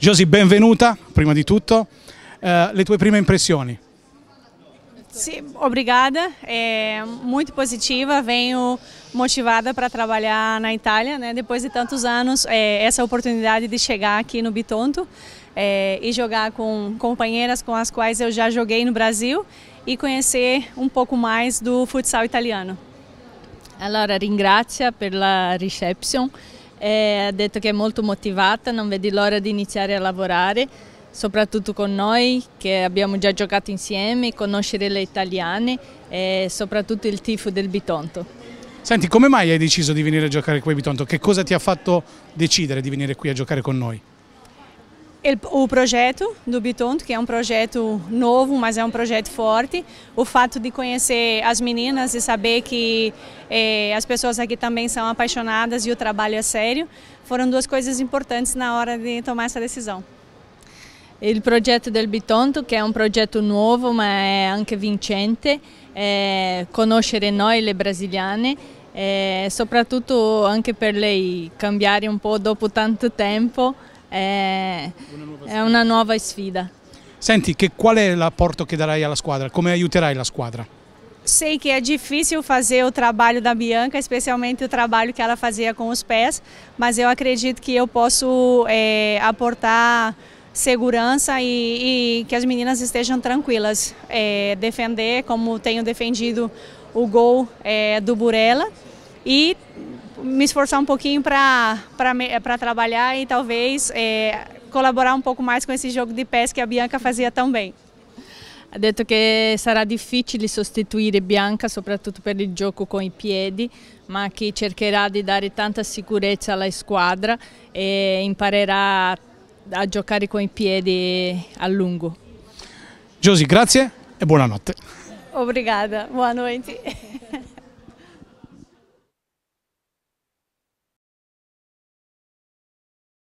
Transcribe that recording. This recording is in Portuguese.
Josi, benvenuta, prima di tutto. Uh, le tue prime impressioni? Sim, obrigada. É muito positiva. Venho motivada para trabalhar na Itália, né? Depois de tantos anos, é, essa oportunidade de chegar aqui no Bitonto é, e jogar com companheiras com as quais eu já joguei no Brasil e conhecer um pouco mais do futsal italiano. Allora, ringrazia per la reception. e ha detto che è molto motivata, non vedi l'ora di iniziare a lavorare, soprattutto con noi che abbiamo già giocato insieme, conoscere le italiane e soprattutto il tifo del Bitonto. Senti, come mai hai deciso di venire a giocare qui a Bitonto? Che cosa ti ha fatto decidere di venire qui a giocare con noi? o projeto do Bitonto, que é um projeto novo, mas é um projeto forte. O fato de conhecer as meninas e saber que eh, as pessoas aqui também são apaixonadas e o trabalho é sério, foram duas coisas importantes na hora de tomar essa decisão. Il progetto del Bitonto, che è un progetto nuovo ma è anche vincente, é, conoscere noi le brasiliane e soprattutto anche per lei cambiare un po' dopo tanto tempo è, é, è é una nuova sfida. Senti, che, qual è é l'apporto che darai alla squadra? Come aiuterai la squadra? sei que é difícil fazer o trabalho da Bianca, especialmente o trabalho que ela fazia com os pés, mas eu acredito que eu posso aportar segurança e, e, que as meninas estejam tranquilas. É, defender, como tenho defendido o gol é, do Burela, e me esforçar um pouquinho para trabalhar e talvez é, colaborar um pouco mais com esse jogo de pés que a Bianca fazia tão bem. Ha detto che sarà difficile sostituire Bianca soprattutto per il gioco con i piedi, ma che cercherà di dare tanta sicurezza alla squadra e imparerà a giocare con i piedi a lungo. Josi, grazie e buonanotte. Obrigada, boa